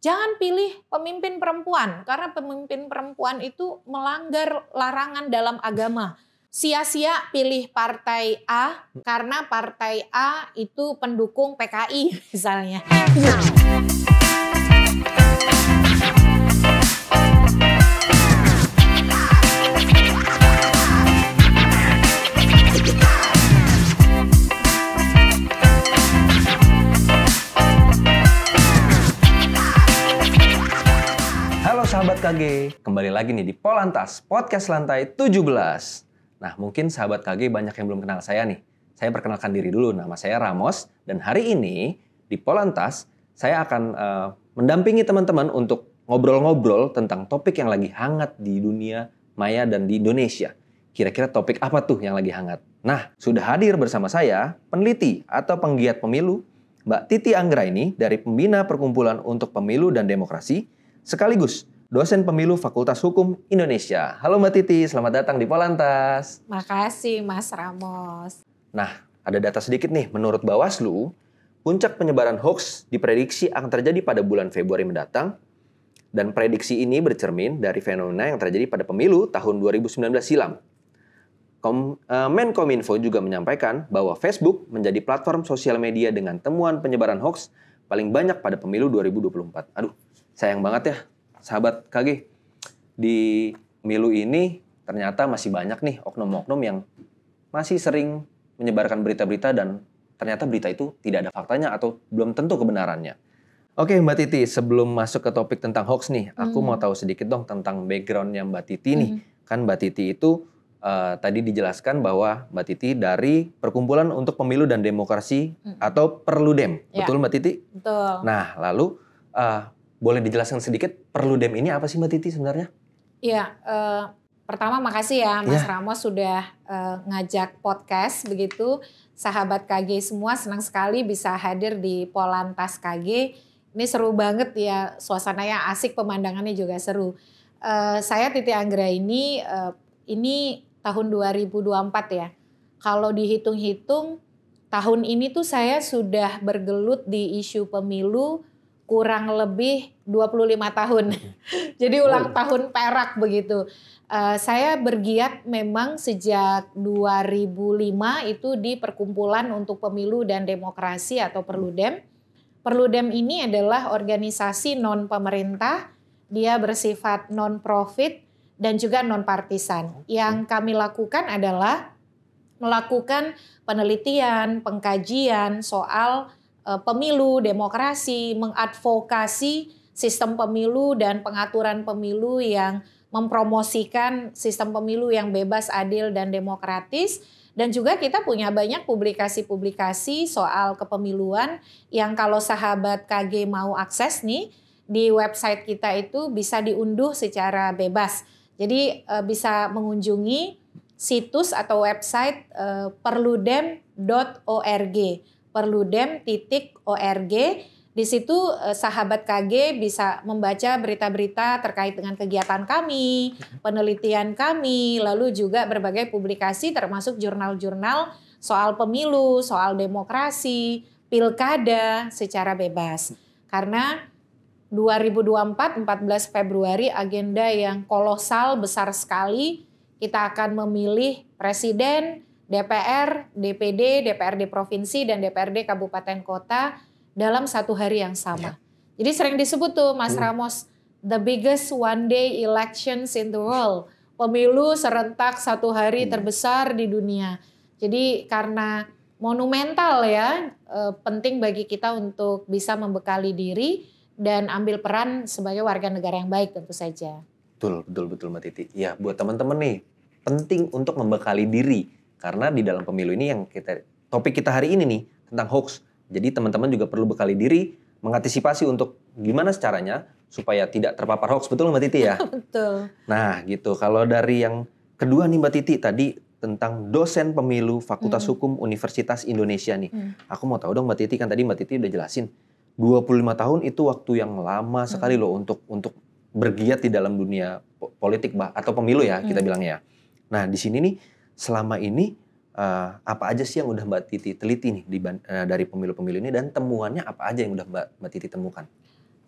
Jangan pilih pemimpin perempuan karena pemimpin perempuan itu melanggar larangan dalam agama. Sia-sia pilih partai A karena partai A itu pendukung PKI misalnya. Nah. KG, kembali lagi nih di Polantas, podcast lantai 17. Nah, mungkin sahabat KG banyak yang belum kenal saya nih. Saya perkenalkan diri dulu, nama saya Ramos, dan hari ini di Polantas, saya akan uh, mendampingi teman-teman untuk ngobrol-ngobrol tentang topik yang lagi hangat di dunia maya dan di Indonesia. Kira-kira topik apa tuh yang lagi hangat? Nah, sudah hadir bersama saya peneliti atau penggiat pemilu, Mbak Titi Anggraini dari Pembina Perkumpulan untuk Pemilu dan Demokrasi, sekaligus dosen pemilu Fakultas Hukum Indonesia. Halo Mbak Titi, selamat datang di Polantas. Makasih Mas Ramos. Nah, ada data sedikit nih. Menurut Bawaslu, puncak penyebaran hoax diprediksi akan terjadi pada bulan Februari mendatang. Dan prediksi ini bercermin dari fenomena yang terjadi pada pemilu tahun 2019 silam. Kom, uh, Menkominfo juga menyampaikan bahwa Facebook menjadi platform sosial media dengan temuan penyebaran hoax paling banyak pada pemilu 2024. Aduh, sayang banget ya sahabat KG di Milu ini ternyata masih banyak nih oknum-oknum yang masih sering menyebarkan berita-berita dan ternyata berita itu tidak ada faktanya atau belum tentu kebenarannya. Oke Mbak Titi, sebelum masuk ke topik tentang hoax nih, aku hmm. mau tahu sedikit dong tentang backgroundnya Mbak Titi nih. Hmm. Kan Mbak Titi itu uh, tadi dijelaskan bahwa Mbak Titi dari Perkumpulan untuk Pemilu dan Demokrasi hmm. atau Perludem, ya. betul Mbak Titi? Betul. Nah lalu uh, boleh dijelaskan sedikit perlu dem ini apa sih Mbak Titi sebenarnya? Iya, uh, pertama makasih ya Mas ya. Ramos sudah uh, ngajak podcast begitu. Sahabat KG semua senang sekali bisa hadir di Polantas KG. Ini seru banget ya, suasananya asik, pemandangannya juga seru. Uh, saya Titi Anggra ini uh, ini tahun 2024 ya. Kalau dihitung-hitung tahun ini tuh saya sudah bergelut di isu pemilu kurang lebih 25 tahun. Jadi ulang oh. tahun perak begitu. Uh, saya bergiat memang sejak 2005 itu di Perkumpulan untuk Pemilu dan Demokrasi atau Perludem. Perludem ini adalah organisasi non pemerintah, dia bersifat non profit dan juga non partisan. Yang kami lakukan adalah melakukan penelitian, pengkajian soal Eh, pemilu, demokrasi, mengadvokasi sistem pemilu dan pengaturan pemilu yang mempromosikan sistem pemilu yang bebas, adil, dan demokratis. Dan juga kita punya banyak publikasi-publikasi soal kepemiluan yang kalau sahabat KG mau akses nih di website kita itu bisa diunduh secara bebas. Jadi eh, bisa mengunjungi situs atau website eh, perludem.org perludem.org. Di situ eh, sahabat KG bisa membaca berita-berita terkait dengan kegiatan kami, mm-hmm. penelitian kami, lalu juga berbagai publikasi termasuk jurnal-jurnal soal pemilu, soal demokrasi, pilkada secara bebas. Mm-hmm. Karena 2024 14 Februari agenda yang kolosal besar sekali kita akan memilih presiden, DPR, DPD, DPRD provinsi dan DPRD kabupaten kota dalam satu hari yang sama. Ya. Jadi sering disebut tuh Mas hmm. Ramos the biggest one day elections in the world. Pemilu serentak satu hari hmm. terbesar di dunia. Jadi karena monumental ya, eh, penting bagi kita untuk bisa membekali diri dan ambil peran sebagai warga negara yang baik tentu saja. Betul, betul, betul Mbak Titi. Ya buat teman-teman nih, penting untuk membekali diri karena di dalam pemilu ini yang kita topik kita hari ini nih tentang hoax. Jadi teman-teman juga perlu bekali diri mengantisipasi untuk gimana caranya supaya tidak terpapar hoax. Betul Mbak Titi ya? Betul. Nah, gitu. Kalau dari yang kedua nih Mbak Titi tadi tentang dosen pemilu Fakultas hmm. Hukum Universitas Indonesia nih. Hmm. Aku mau tahu dong Mbak Titi kan tadi Mbak Titi udah jelasin 25 tahun itu waktu yang lama sekali hmm. loh untuk untuk bergiat di dalam dunia politik bah atau pemilu ya hmm. kita bilangnya. Ya. Nah, di sini nih selama ini uh, apa aja sih yang udah Mbak Titi teliti nih di, uh, dari pemilu-pemilu ini dan temuannya apa aja yang udah Mbak, Mbak Titi temukan?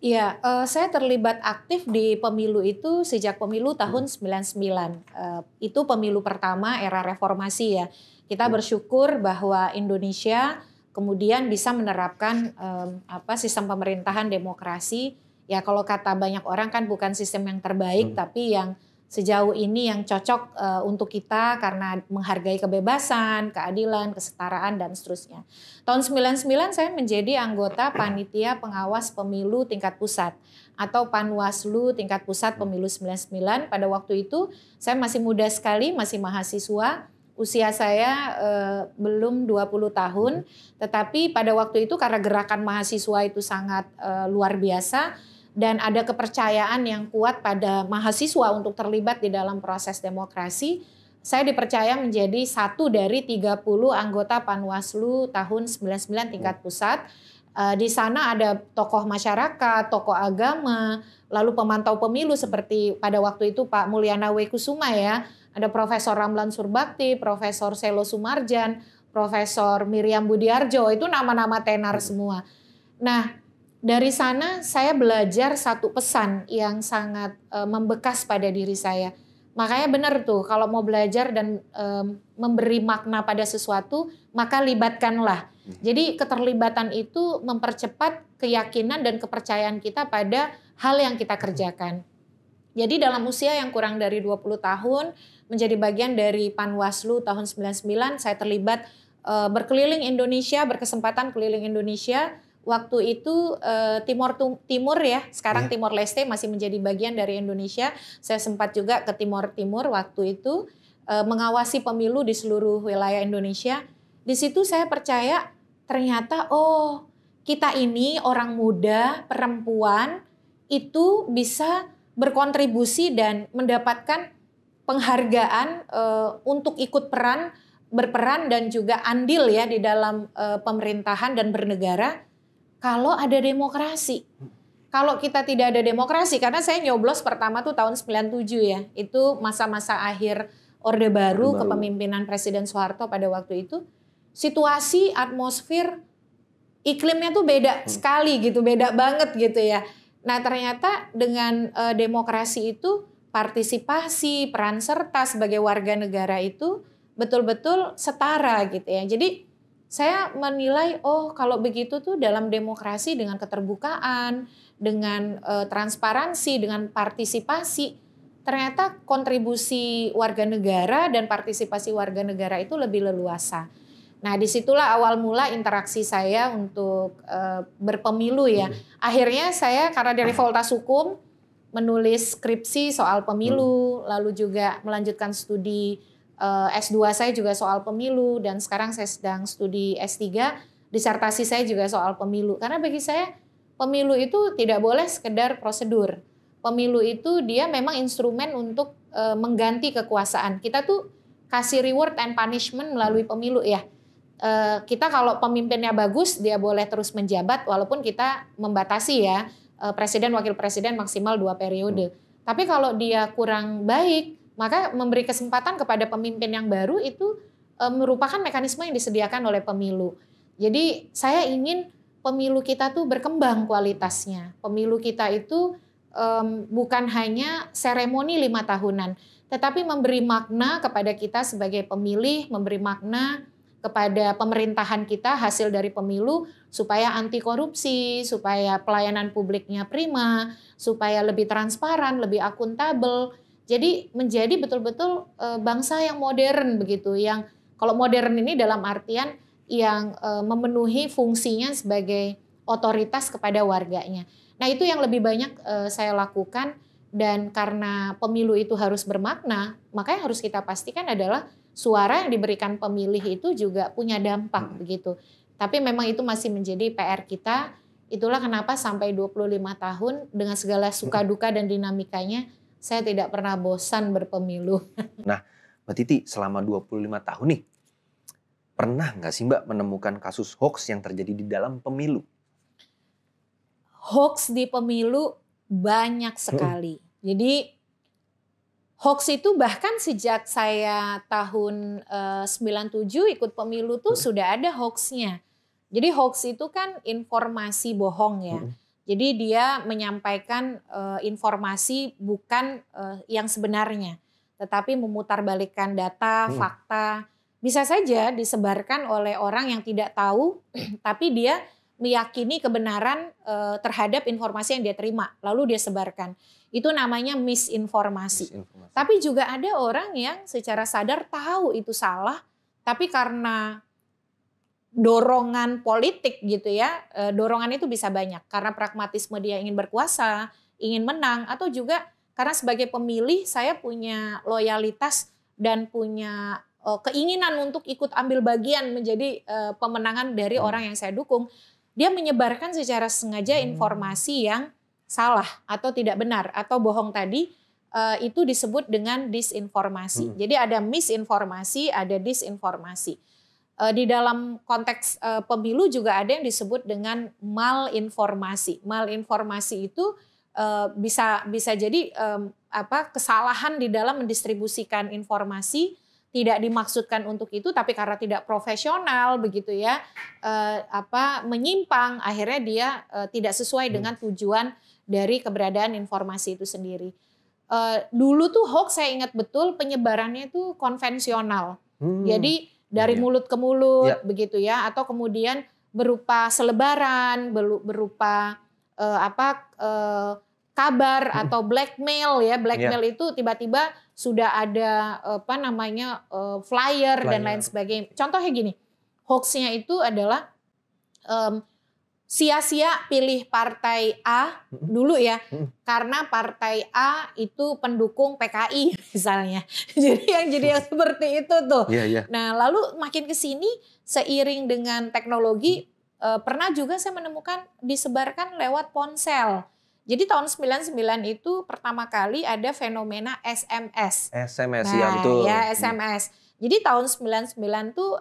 Iya, uh, saya terlibat aktif di pemilu itu sejak pemilu hmm. tahun hmm. 99. Uh, itu pemilu pertama era reformasi ya. Kita hmm. bersyukur bahwa Indonesia kemudian bisa menerapkan um, apa sistem pemerintahan demokrasi. Ya kalau kata banyak orang kan bukan sistem yang terbaik hmm. tapi yang sejauh ini yang cocok uh, untuk kita karena menghargai kebebasan, keadilan, kesetaraan dan seterusnya. Tahun 99 saya menjadi anggota panitia pengawas pemilu tingkat pusat atau Panwaslu tingkat pusat pemilu 99. Pada waktu itu saya masih muda sekali, masih mahasiswa. Usia saya eh, belum 20 tahun, tetapi pada waktu itu karena gerakan mahasiswa itu sangat eh, luar biasa, dan ada kepercayaan yang kuat pada mahasiswa untuk terlibat di dalam proses demokrasi, saya dipercaya menjadi satu dari 30 anggota Panwaslu tahun 99 tingkat pusat. Eh, di sana ada tokoh masyarakat, tokoh agama, lalu pemantau pemilu seperti pada waktu itu Pak Mulyana Wekusuma ya, ada Profesor Ramlan Surbakti, Profesor Selo Sumarjan, Profesor Miriam Budiarjo, itu nama-nama tenar semua. Nah, dari sana saya belajar satu pesan yang sangat e, membekas pada diri saya. Makanya benar tuh kalau mau belajar dan e, memberi makna pada sesuatu, maka libatkanlah. Hmm. Jadi keterlibatan itu mempercepat keyakinan dan kepercayaan kita pada hal yang kita kerjakan. Jadi dalam usia yang kurang dari 20 tahun menjadi bagian dari Panwaslu tahun 99 saya terlibat eh, berkeliling Indonesia, berkesempatan keliling Indonesia waktu itu uh, eh, Timur Timur ya, sekarang yeah. Timor Leste masih menjadi bagian dari Indonesia. Saya sempat juga ke Timur Timur waktu itu uh, mengawasi pemilu di seluruh wilayah Indonesia. Di situ saya percaya ternyata oh, kita ini orang muda, perempuan itu bisa berkontribusi dan mendapatkan penghargaan uh, untuk ikut peran berperan dan juga andil ya di dalam uh, pemerintahan dan bernegara kalau ada demokrasi. Kalau kita tidak ada demokrasi, karena saya nyoblos pertama tuh tahun 97 ya, itu masa-masa akhir Orde Baru, Baru, kepemimpinan Presiden Soeharto pada waktu itu, situasi, atmosfer, iklimnya tuh beda hmm. sekali gitu, beda banget gitu ya. Nah ternyata dengan e, demokrasi itu, partisipasi, peran serta sebagai warga negara itu betul-betul setara gitu ya. Jadi saya menilai oh kalau begitu tuh dalam demokrasi dengan keterbukaan, dengan e, transparansi, dengan partisipasi, ternyata kontribusi warga negara dan partisipasi warga negara itu lebih leluasa. Nah, disitulah awal mula interaksi saya untuk e, berpemilu ya. Hmm. Akhirnya saya karena dari Fakultas Hukum menulis skripsi soal pemilu, hmm. lalu juga melanjutkan studi Eh, S2 saya juga soal pemilu dan sekarang saya sedang studi S3, disertasi saya juga soal pemilu. Karena bagi saya pemilu itu tidak boleh sekedar prosedur. Pemilu itu dia memang instrumen untuk uh, mengganti kekuasaan. Kita tuh kasih reward and punishment melalui pemilu ya. Uh, kita kalau pemimpinnya bagus dia boleh terus menjabat walaupun kita membatasi ya presiden wakil presiden maksimal dua periode. Tapi kalau dia kurang baik maka memberi kesempatan kepada pemimpin yang baru itu e, merupakan mekanisme yang disediakan oleh pemilu. Jadi saya ingin pemilu kita tuh berkembang kualitasnya. Pemilu kita itu e, bukan hanya seremoni lima tahunan, tetapi memberi makna kepada kita sebagai pemilih, memberi makna kepada pemerintahan kita hasil dari pemilu supaya anti korupsi, supaya pelayanan publiknya prima, supaya lebih transparan, lebih akuntabel. Jadi menjadi betul-betul e, bangsa yang modern begitu, yang kalau modern ini dalam artian yang e, memenuhi fungsinya sebagai otoritas kepada warganya. Nah itu yang lebih banyak e, saya lakukan dan karena pemilu itu harus bermakna, maka yang harus kita pastikan adalah suara yang diberikan pemilih itu juga punya dampak hmm. begitu. Tapi memang itu masih menjadi PR kita. Itulah kenapa sampai 25 tahun dengan segala suka hmm. duka dan dinamikanya saya tidak pernah bosan berpemilu. Nah, Mbak Titi, selama 25 tahun nih, pernah nggak sih Mbak menemukan kasus hoax yang terjadi di dalam pemilu? Hoax di pemilu banyak sekali. Hmm. Jadi hoax itu bahkan sejak saya tahun eh, 97 ikut pemilu tuh hmm. sudah ada hoaxnya. Jadi hoax itu kan informasi bohong ya. Hmm jadi dia menyampaikan uh, informasi bukan uh, yang sebenarnya, tetapi memutarbalikkan data, hmm. fakta. Bisa saja disebarkan oleh orang yang tidak tahu, tapi dia meyakini kebenaran uh, terhadap informasi yang dia terima, lalu dia sebarkan. Itu namanya misinformasi. misinformasi. Tapi juga ada orang yang secara sadar tahu itu salah, tapi karena dorongan politik gitu ya. Eh, dorongan itu bisa banyak karena pragmatisme dia ingin berkuasa, ingin menang atau juga karena sebagai pemilih saya punya loyalitas dan punya eh, keinginan untuk ikut ambil bagian menjadi eh, pemenangan dari hmm. orang yang saya dukung. Dia menyebarkan secara sengaja hmm. informasi yang salah atau tidak benar atau bohong tadi itu disebut dengan disinformasi. Hmm. Jadi ada misinformasi, ada disinformasi. Eh, di dalam konteks eh, pemilu juga ada yang disebut dengan malinformasi. Malinformasi itu eh, bisa bisa jadi apa kesalahan di dalam mendistribusikan informasi tidak dimaksudkan untuk itu tapi karena tidak profesional begitu ya apa menyimpang akhirnya dia tidak sesuai hmm. dengan tujuan dari keberadaan informasi itu sendiri. dulu tuh hoax saya ingat betul penyebarannya itu konvensional. Hmm. Jadi dari iya. mulut ke mulut yeah. begitu ya atau kemudian berupa selebaran berupa uh, apa uh, kabar atau blackmail ya blackmail yeah. itu tiba-tiba sudah ada apa namanya flyer, eh, flyer dan lain sebagainya contohnya gini hoaxnya itu adalah um, sia-sia pilih partai A dulu ya karena partai A itu pendukung PKI misalnya jadi yang jadi yang seperti itu tuh yeah, yeah. nah lalu makin ke sini seiring dengan teknologi eh, pernah juga saya menemukan disebarkan lewat ponsel jadi tahun 99 itu pertama kali ada fenomena SMS SMS iya, nah, ya betul ya SMS mm. jadi tahun 99 tuh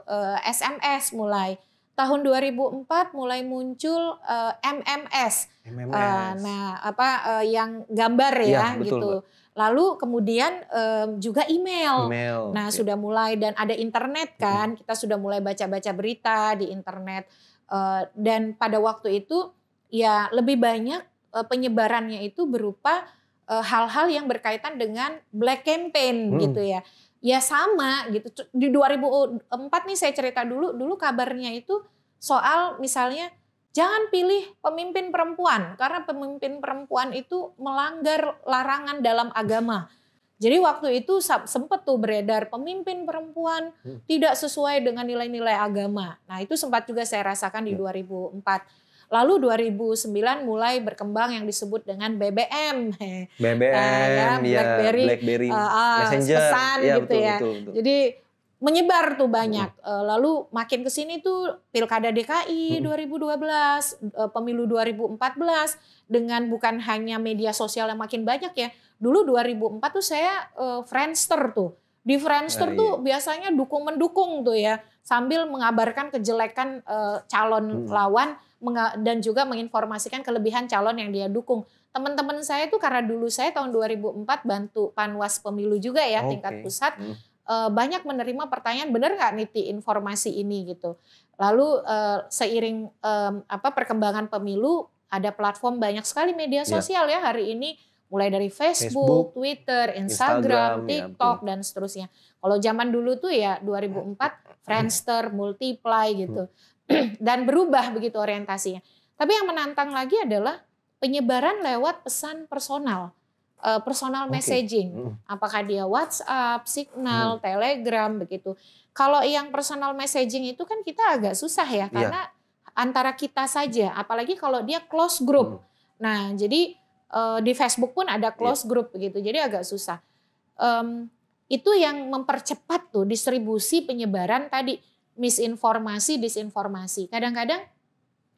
SMS eh, mulai tahun 2004 mulai muncul uh, eh, MMS. MMS. Uh, eh, nah, apa uh, yang gambar ya, ya betul, gitu. Mbak. Lalu kemudian um, juga email. email. Nah, ya. sudah mulai dan ada internet kan. Hmm. Kita sudah mulai baca-baca berita di internet uh, dan pada waktu itu ya lebih banyak uh, penyebarannya itu berupa hal-hal uh, yang berkaitan dengan black campaign hmm. gitu ya ya sama gitu. Di 2004 nih saya cerita dulu, dulu kabarnya itu soal misalnya jangan pilih pemimpin perempuan karena pemimpin perempuan itu melanggar larangan dalam agama. Jadi waktu itu sempat tuh beredar pemimpin perempuan hmm. tidak sesuai dengan nilai-nilai agama. Nah itu sempat juga saya rasakan di 2004. Ya. Lalu 2009 mulai berkembang yang disebut dengan BBM. BBM, nah, ya, iya, Blackberry, Blackberry. Uh, uh, Messenger, pesan ya, gitu betul, ya. Betul, betul. Jadi menyebar tuh banyak. Hmm. Lalu makin ke sini tuh Pilkada DKI hmm. 2012, pemilu 2014 dengan bukan hanya media sosial yang makin banyak ya. Dulu 2004 tuh saya uh, Friendster tuh. Di Friendster nah, tuh iya. biasanya dukung mendukung tuh ya sambil mengabarkan kejelekan uh, calon hmm. lawan dan juga menginformasikan kelebihan calon yang dia dukung. Teman-teman saya itu karena dulu saya tahun 2004 bantu panwas pemilu juga ya okay. tingkat pusat hmm. uh, banyak menerima pertanyaan benar nggak niti informasi ini gitu. Lalu uh, seiring um, apa perkembangan pemilu ada platform banyak sekali media iya. sosial yeah. ya hari ini mulai dari Facebook, Facebook Twitter, Instagram, Instagram ya TikTok dan seterusnya. Kalau zaman dulu tuh ya 2004 Friendster, Multiply gitu. Dan berubah begitu orientasinya. Tapi yang menantang lagi adalah penyebaran lewat pesan personal. Eh, personal messaging, hmm. apakah dia WhatsApp, Signal, hmm. Telegram begitu. Kalau yang personal messaging itu kan kita agak susah ya, iya. karena antara kita saja, apalagi kalau dia close group. Hmm. Nah, jadi eh, di Facebook pun ada close iya. group begitu, jadi agak susah. Um, itu yang mempercepat tuh distribusi penyebaran tadi misinformasi, disinformasi. Kadang-kadang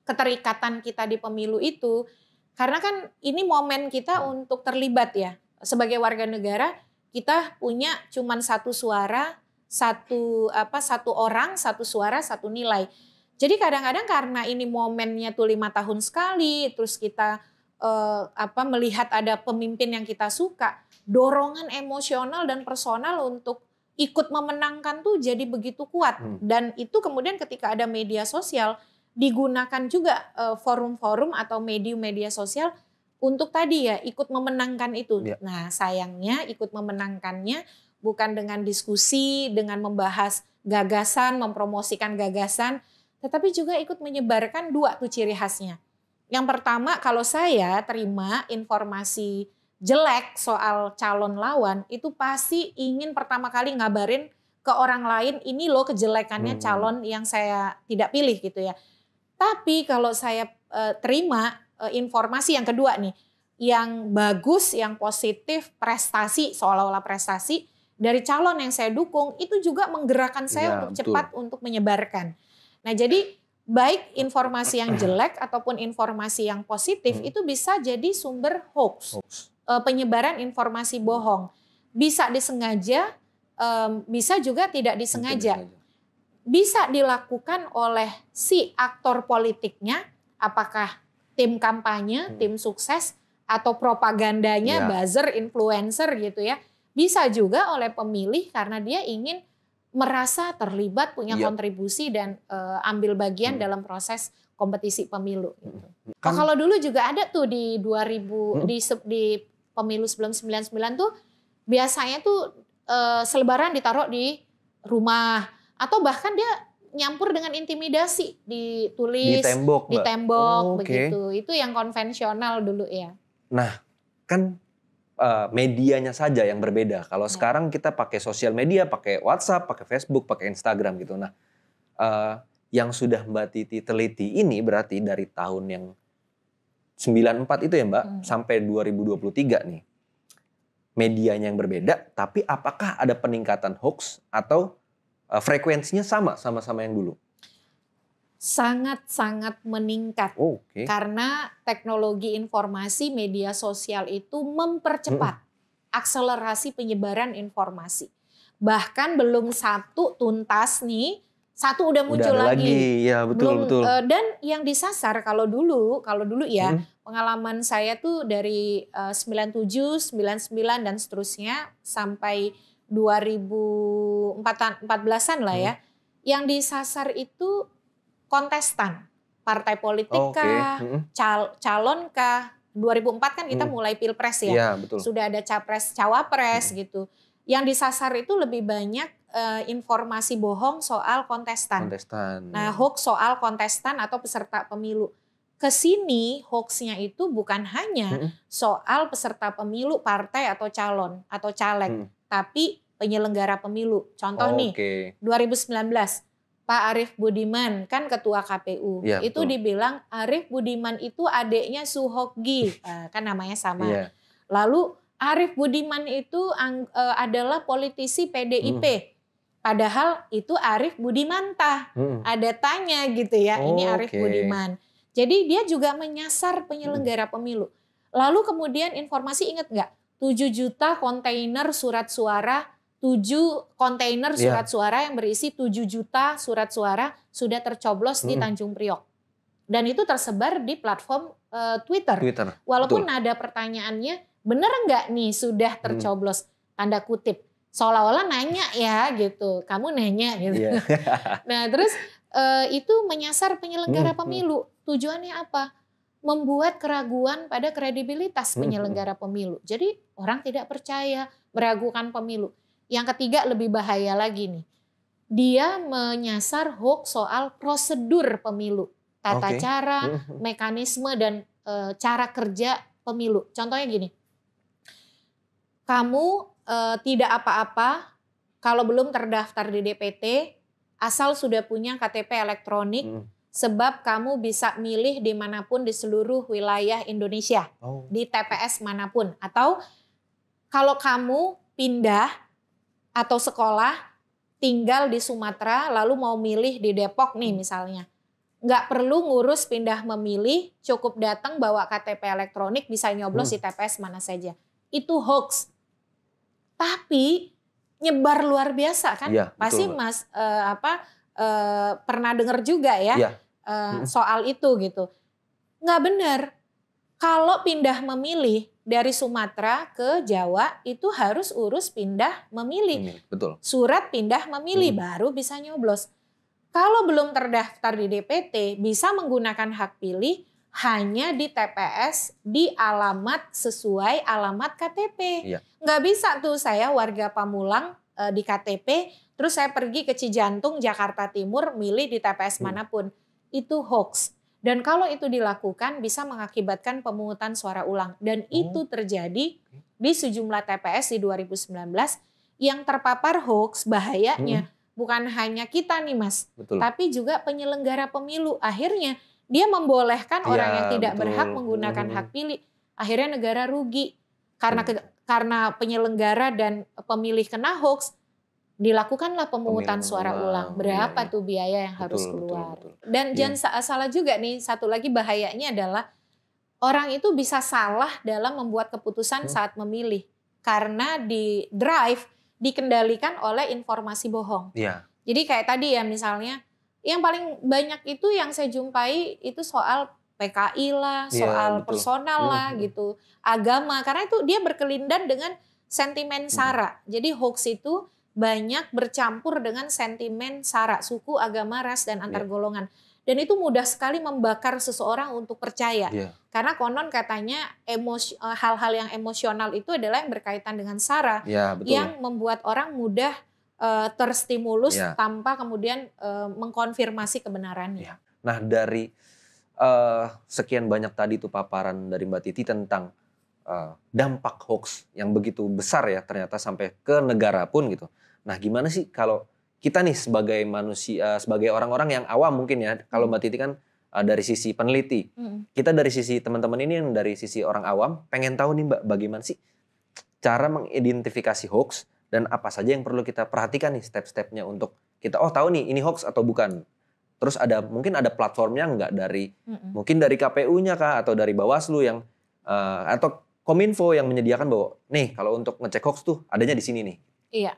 keterikatan kita di pemilu itu karena kan ini momen kita untuk terlibat ya. Sebagai warga negara kita punya cuman satu suara, satu apa satu orang, satu suara, satu nilai. Jadi kadang-kadang karena ini momennya tuh lima tahun sekali, terus kita eh, apa melihat ada pemimpin yang kita suka, dorongan emosional dan personal untuk ikut memenangkan tuh jadi begitu kuat hmm. dan itu kemudian ketika ada media sosial digunakan juga eh, forum-forum uh, atau media-media sosial untuk tadi ya ikut memenangkan itu. Ya. Nah, sayangnya ikut memenangkannya bukan dengan diskusi, dengan membahas gagasan, mempromosikan gagasan, tetapi juga ikut menyebarkan dua tuh ciri khasnya. Yang pertama, kalau saya terima informasi jelek soal calon lawan itu pasti ingin pertama kali ngabarin ke orang lain ini loh kejelekannya hmm. calon yang saya tidak pilih gitu ya. Tapi kalau saya e, terima e, informasi yang kedua nih, yang bagus, yang positif, prestasi seolah-olah prestasi dari calon yang saya dukung itu juga menggerakkan saya ya, untuk betul. cepat untuk menyebarkan. Nah, jadi baik informasi yang jelek ataupun informasi yang positif hmm. itu bisa jadi sumber hoax. hoax. Eh, penyebaran informasi bohong. Bisa disengaja, bisa juga tidak disengaja. Bisa dilakukan oleh si aktor politiknya, apakah tim kampanye, hmm. tim sukses, atau propagandanya, ya. buzzer, influencer gitu ya. Bisa juga oleh pemilih karena dia ingin merasa terlibat, punya ya. kontribusi dan uh, ambil bagian hmm. dalam proses kompetisi pemilu. Gitu. Kan, oh, kalau dulu juga ada tuh di 2000 hmm. di, di pemilu sebelum 99 tuh biasanya tuh e, selebaran ditaruh di rumah atau bahkan dia nyampur dengan intimidasi ditulis di tembok, di tembok oh, begitu. Itu yang konvensional dulu ya. Nah, kan uh, medianya saja yang berbeda. Kalau ya. sekarang kita pakai sosial media, pakai WhatsApp, pakai Facebook, pakai Instagram gitu. Nah, uh, yang sudah Mbak Titi teliti ini berarti dari tahun yang 94 itu ya Mbak hmm. sampai 2023 nih. Medianya yang berbeda, tapi apakah ada peningkatan hoax atau uh, frekuensinya sama sama-sama yang dulu? Sangat-sangat meningkat. Oh, okay. Karena teknologi informasi media sosial itu mempercepat hmm. akselerasi penyebaran informasi. Bahkan belum satu tuntas nih satu udah muncul udah lagi. lagi. Ya betul Belum, betul. Uh, dan yang disasar kalau dulu, kalau dulu ya hmm. pengalaman saya tuh dari uh, 97, 99 dan seterusnya sampai 2014-an lah ya. Hmm. Yang disasar itu kontestan, partai politik oh, kah, okay. hmm. cal calon kah. 2004 kan kita hmm. mulai pilpres ya. ya betul. Sudah ada capres, cawapres hmm. gitu. Yang disasar itu lebih banyak uh, informasi bohong soal kontestan. kontestan. Nah, hoax soal kontestan atau peserta pemilu. Ke sini hoaxnya itu bukan hanya hmm. soal peserta pemilu partai atau calon atau caleg, hmm. tapi penyelenggara pemilu. Contoh oh, nih, okay. 2019 Pak Arief Budiman kan ketua KPU. Ya, itu betul. dibilang Arief Budiman itu adiknya Suhokgi, eh, kan namanya sama. Ya. Lalu Arief Budiman itu eh, adalah politisi PDIP. Hmm Padahal itu Arif Budimanta. Hmm. Ada tanya gitu ya, oh, ini Arif okay. Budiman. Jadi dia juga menyasar penyelenggara pemilu. Lalu kemudian informasi ingat nggak? 7 juta kontainer surat suara, 7 kontainer iya. surat yeah. suara yang berisi 7 juta surat suara sudah tercoblos hmm. di Tanjung Priok. Dan itu tersebar di platform uh, Twitter. Twitter. Walaupun Betul. ada pertanyaannya, benar nggak nih sudah tercoblos? Hmm. Tanda kutip seolah-olah nanya ya gitu kamu nanya gitu yeah. nah terus uh, itu menyasar penyelenggara hmm, hmm. pemilu tujuannya apa membuat keraguan pada kredibilitas hmm, penyelenggara pemilu jadi orang tidak percaya meragukan pemilu yang ketiga lebih bahaya lagi nih dia menyasar hoax soal prosedur pemilu tata okay. cara mekanisme dan e, cara kerja pemilu contohnya gini kamu uh, tidak apa-apa kalau belum terdaftar di DPT asal sudah punya KTP elektronik hmm. sebab kamu bisa milih dimanapun di seluruh wilayah Indonesia oh. di TPS manapun atau kalau kamu pindah atau sekolah tinggal di Sumatera lalu mau milih di Depok nih hmm. misalnya nggak perlu ngurus pindah memilih cukup datang bawa KTP elektronik bisa nyoblos hmm. di TPS mana saja itu hoax tapi nyebar luar biasa kan. Ya, Pasti betul. Mas uh, apa uh, pernah dengar juga ya, ya. Uh, soal itu gitu. Nggak benar. Kalau pindah memilih dari Sumatera ke Jawa itu harus urus pindah memilih. betul. Surat pindah memilih hmm. baru bisa nyoblos. Kalau belum terdaftar di DPT bisa menggunakan hak pilih hanya di TPS di alamat sesuai alamat KTP. Iya. bisa tuh saya warga Pamulang e, di KTP, terus saya pergi ke Cijantung, Jakarta Timur, milih di TPS hmm. Iya. manapun. Itu hoax. Dan kalau itu dilakukan bisa mengakibatkan pemungutan suara ulang. Dan hmm. itu terjadi di sejumlah TPS di 2019 yang terpapar hoax bahayanya. Hmm. Bukan hanya kita nih mas, Betul. tapi juga penyelenggara pemilu. Akhirnya dia membolehkan ya, orang yang tidak betul. berhak menggunakan hak pilih. Akhirnya negara rugi karena mm. ke, karena penyelenggara dan pemilih kena hoax dilakukanlah pemungutan Pemilu, suara ulang. Berapa ya. tuh biaya yang betul, harus keluar? Betul, betul. Dan iya. jangan salah juga nih, satu lagi bahayanya adalah orang itu bisa salah dalam membuat keputusan hmm. saat memilih karena di drive dikendalikan oleh informasi bohong. ya. Jadi kayak tadi ya misalnya yang paling banyak itu yang saya jumpai itu soal PKI lah, iya, soal ya, lah personal hmm. lah gitu, agama karena itu dia berkelindan dengan sentimen sara. Hmm. Jadi hoax itu banyak bercampur dengan sentimen sara, suku, agama, ras dan iya. antar golongan. Dan itu mudah sekali membakar seseorang untuk percaya. Yeah. Karena konon katanya emosi, eh, hal-hal yang emosional itu adalah yang berkaitan dengan sara yeah, iya, yang membuat orang mudah uh, terstimulus ya. tanpa kemudian uh, mengkonfirmasi kebenarannya. Ya. Nah dari uh, sekian banyak tadi itu paparan dari Mbak Titi tentang uh, dampak hoax yang begitu besar ya ternyata sampai ke negara pun gitu. Nah gimana sih kalau kita nih sebagai manusia, sebagai orang-orang yang awam mungkin ya, kalau hmm. Mbak Titi kan dari sisi peneliti, hmm. kita dari sisi teman-teman ini yang dari sisi orang awam pengen tahu nih Mbak bagaimana sih cara mengidentifikasi hoax dan apa saja yang perlu kita perhatikan nih step-stepnya untuk kita oh tahu nih ini hoax atau bukan. Terus ada mungkin ada platformnya nggak dari mm mungkin dari KPU-nya kah atau dari Bawaslu yang uh, atau Kominfo yang menyediakan bahwa nih kalau untuk ngecek hoax tuh adanya di sini nih. Iya.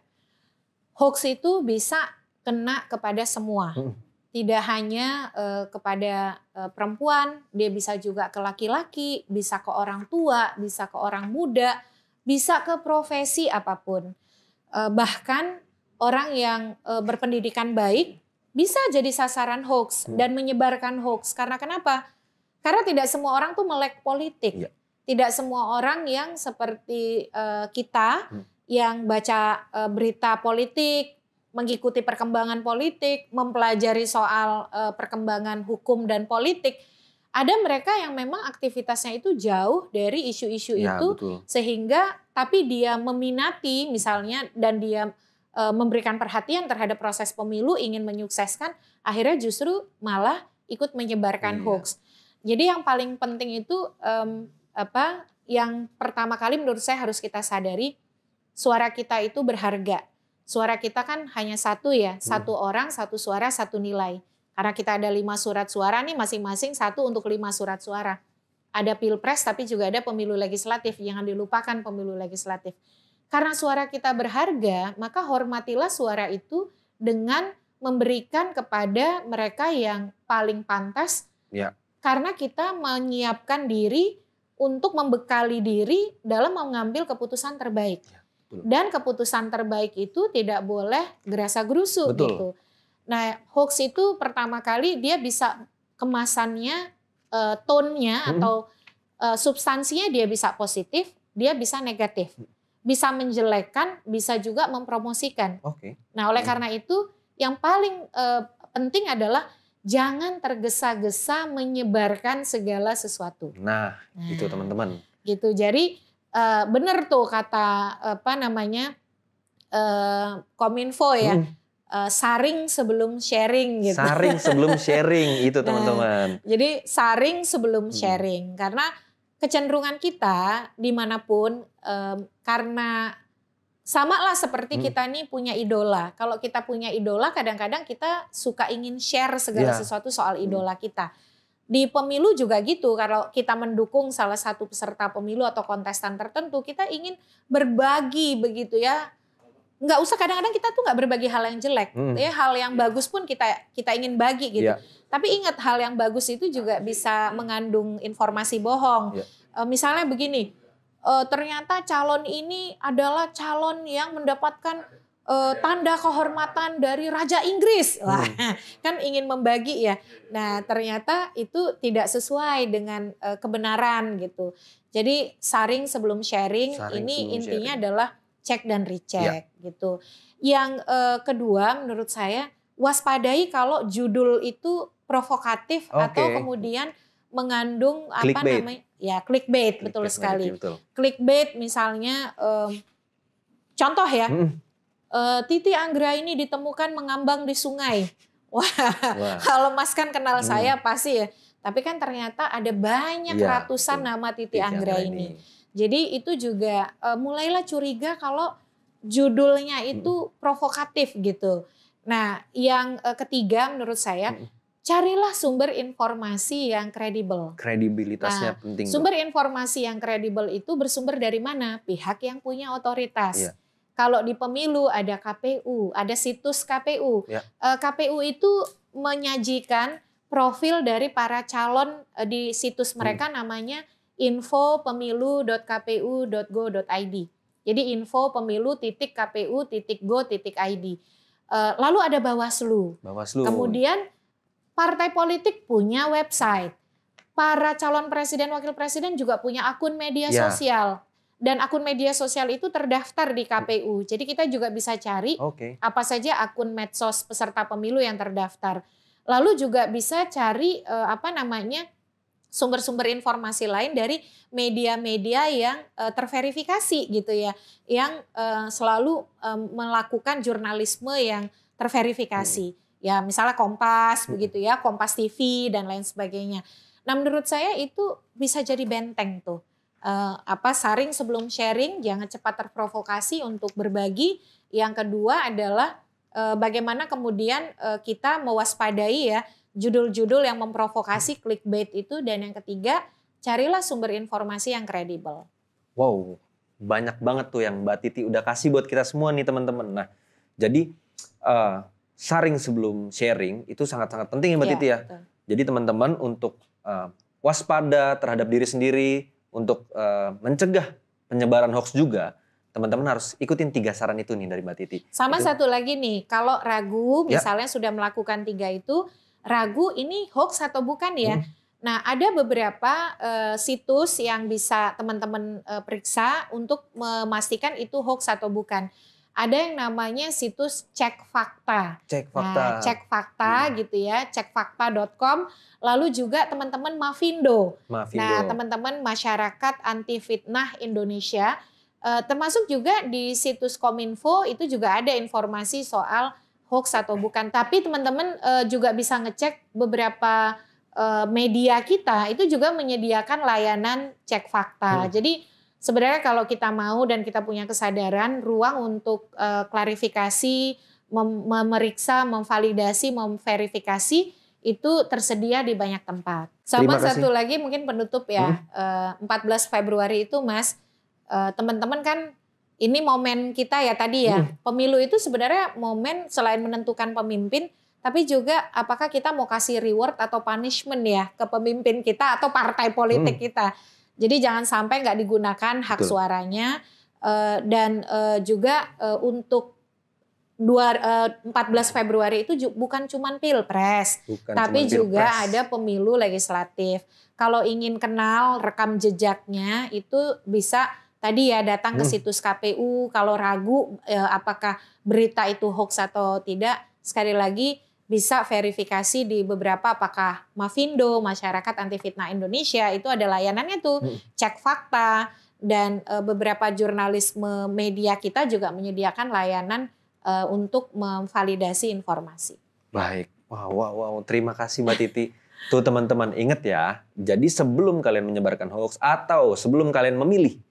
Hoax itu bisa kena kepada semua. Mm tidak hanya uh, kepada uh, perempuan, dia bisa juga ke laki-laki, bisa ke orang tua, bisa ke orang muda, bisa ke profesi apapun. Eh, bahkan orang yang eh, berpendidikan baik bisa jadi sasaran hoax hmm. dan menyebarkan hoax. Karena kenapa? Karena tidak semua orang tuh melek politik. Ya. Tidak semua orang yang seperti uh, kita hmm. yang baca uh, berita politik, mengikuti perkembangan politik, mempelajari soal uh, perkembangan hukum dan politik ada mereka yang memang aktivitasnya itu jauh dari isu-isu ya, itu betul. sehingga tapi dia meminati misalnya dan dia e, memberikan perhatian terhadap proses pemilu ingin menyukseskan akhirnya justru malah ikut menyebarkan ya. hoax. Jadi yang paling penting itu um, apa yang pertama kali menurut saya harus kita sadari suara kita itu berharga. Suara kita kan hanya satu ya, hmm. satu orang, satu suara, satu nilai. Karena kita ada lima surat suara nih masing-masing satu untuk lima surat suara. Ada pilpres tapi juga ada pemilu legislatif. Jangan dilupakan pemilu legislatif. Karena suara kita berharga, maka hormatilah suara itu dengan memberikan kepada mereka yang paling pantas. Ya. Karena kita menyiapkan diri untuk membekali diri dalam mengambil keputusan terbaik. Ya, Dan keputusan terbaik itu tidak boleh gerasa gerusu Betul. gitu Nah, hoax itu pertama kali dia bisa kemasannya, uh, eh, nya hmm. atau uh, substansinya dia bisa positif, dia bisa negatif, hmm. bisa menjelekkan, bisa juga mempromosikan. Oke. Okay. Nah, oleh hmm. karena itu yang paling uh, penting adalah jangan tergesa-gesa menyebarkan segala sesuatu. Nah, nah itu teman-teman. Gitu. Jadi uh, benar tuh kata apa namanya Kominfo ya. Hmm Eh, saring sebelum sharing gitu. Saring sebelum sharing itu nah, teman-teman. Nah, jadi saring sebelum sharing hmm. karena kecenderungan kita dimanapun um, karena sama lah seperti hmm. kita nih punya idola. Kalau kita punya idola kadang-kadang kita suka ingin share segala ya. sesuatu soal idola hmm. kita. Di pemilu juga gitu, kalau kita mendukung salah satu peserta pemilu atau kontestan tertentu, kita ingin berbagi begitu ya nggak usah kadang-kadang kita tuh nggak berbagi hal yang jelek hmm. ya hal yang iya. bagus pun kita kita ingin bagi gitu yeah. tapi ingat hal yang bagus itu juga bisa mengandung informasi bohong yeah. Iya. uh, misalnya begini uh, ternyata calon ini adalah calon yang mendapatkan uh, tanda kehormatan dari raja Inggris hmm. wah kan ingin membagi ya nah ternyata itu tidak sesuai dengan uh, kebenaran gitu jadi saring sebelum sharing saring ini sebelum intinya sharing. adalah cek dan recheck ya. gitu. Yang eh, kedua menurut saya waspadai kalau judul itu provokatif okay. atau kemudian mengandung clickbait. apa namanya ya clickbait, clickbait betul sekali betul. clickbait misalnya um, contoh ya hmm. uh, Titi Anggra ini ditemukan mengambang di sungai wah, wah. kalau Mas kan kenal hmm. saya pasti ya tapi kan ternyata ada banyak ya, ratusan betul. nama Titi, Titi Anggra, Anggra ini, ini jadi itu juga uh, mulailah curiga kalau judulnya itu hmm. provokatif gitu. Nah, yang uh, ketiga menurut saya hmm. carilah sumber informasi yang kredibel. Kredibilitasnya nah, penting. Sumber dong. informasi yang kredibel itu bersumber dari mana? Pihak yang punya otoritas. Yeah. Kalau di pemilu ada KPU, ada situs KPU. Yeah. Iya. KPU itu menyajikan profil dari para calon eh, di situs mereka hmm. namanya info pemilu.kpu.go.id. Jadi info pemilu titik kpu titik go titik id. Eh, lalu ada Bawaslu. Bawaslu. Kemudian partai politik punya website. Para calon presiden wakil presiden juga punya akun media ya. sosial dan akun media sosial itu terdaftar di KPU. Jadi kita juga bisa cari okay. apa saja akun medsos peserta pemilu yang terdaftar. Lalu juga bisa cari eh, apa namanya sumber-sumber informasi lain dari media-media yang uh, terverifikasi gitu ya, yang uh, selalu um, melakukan jurnalisme yang terverifikasi. Hmm. Ya, misalnya Kompas hmm. begitu ya, Kompas TV dan lain sebagainya. Nah, menurut saya itu bisa jadi benteng tuh. Uh, apa saring sebelum sharing, jangan cepat terprovokasi untuk berbagi. Yang kedua adalah uh, bagaimana kemudian uh, kita mewaspadai ya judul-judul yang memprovokasi clickbait itu dan yang ketiga carilah sumber informasi yang kredibel. Wow, banyak banget tuh yang Mbak Titi udah kasih buat kita semua nih teman-teman. Nah, jadi uh, eh, saring sebelum sharing itu sangat-sangat penting ya Mbak ya, Titi ya. Betul. Jadi teman-teman untuk uh, waspada terhadap diri sendiri, untuk uh, mencegah penyebaran hoax juga, teman-teman harus ikutin tiga saran itu nih dari Mbak Titi. Sama itu, satu lagi nih, kalau ragu ya. misalnya ya. sudah melakukan tiga itu, ragu ini hoax atau bukan ya. Hmm. Nah, ada beberapa uh, situs yang bisa teman-teman uh, periksa untuk memastikan itu hoax atau bukan. Ada yang namanya situs cek fakta. Cek nah, fakta. Nah, cek fakta hmm. gitu ya, cekfakta.com. Lalu juga teman-teman Mavindo. Mavindo. Nah, teman-teman masyarakat anti fitnah Indonesia, uh, termasuk juga di situs Kominfo itu juga ada informasi soal hoax atau bukan. Tapi teman-teman uh, juga bisa ngecek beberapa uh, media kita itu juga menyediakan layanan cek fakta. Hmm. Jadi sebenarnya kalau kita mau dan kita punya kesadaran, ruang untuk uh, klarifikasi, mem memeriksa, memvalidasi, memverifikasi itu tersedia di banyak tempat. Sama satu lagi mungkin penutup ya, hmm? 14 Februari itu Mas, teman-teman kan ini momen kita ya tadi ya. Hmm. Pemilu itu sebenarnya momen selain menentukan pemimpin tapi juga apakah kita mau kasih reward atau punishment ya ke pemimpin kita atau partai politik hmm. kita. Jadi jangan sampai nggak digunakan hak Betul. suaranya eh, dan eh, juga eh, untuk dua, uh, 14 Februari itu bukan cuma pilpres, bukan tapi cuman juga pilpres. ada pemilu legislatif. Kalau ingin kenal rekam jejaknya itu bisa tadi ya datang ke hmm. situs KPU kalau ragu eh, apakah berita itu hoax atau tidak sekali lagi bisa verifikasi di beberapa apakah Mavindo Masyarakat Anti Fitnah Indonesia itu ada layanannya tuh hmm. cek fakta dan eh, beberapa jurnalisme media kita juga menyediakan layanan eh, untuk memvalidasi informasi. Baik. Wow, wow, wow. Terima kasih Mbak Titi. Tuh teman-teman inget ya, jadi sebelum kalian menyebarkan hoax atau sebelum kalian memilih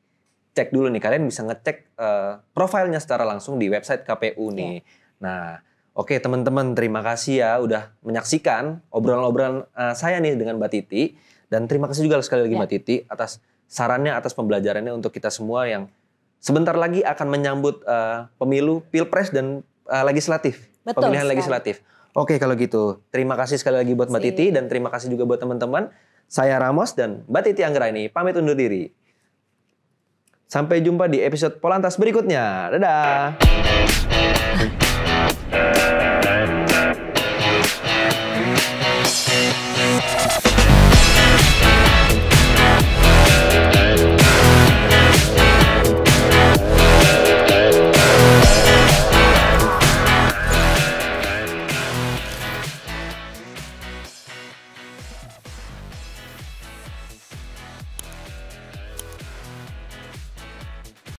cek dulu nih kalian bisa ngecek uh, profilnya secara langsung di website KPU iya. nih. Yeah. Nah, oke okay, teman-teman terima kasih ya udah menyaksikan obrolan-obrolan uh, saya nih dengan Mbak Titi dan terima kasih juga sekali lagi yeah. Mbak Titi atas sarannya atas pembelajarannya untuk kita semua yang sebentar lagi akan menyambut uh, pemilu Pilpres dan uh, legislatif. Betul, pemilihan sekali. legislatif. Oke, kalau gitu. Terima kasih sekali lagi buat Mbak Titi dan terima kasih juga buat teman-teman. Saya Ramos dan Mbak Titi Anggraini pamit undur diri. Sampai jumpa di episode Polantas berikutnya. Dadah.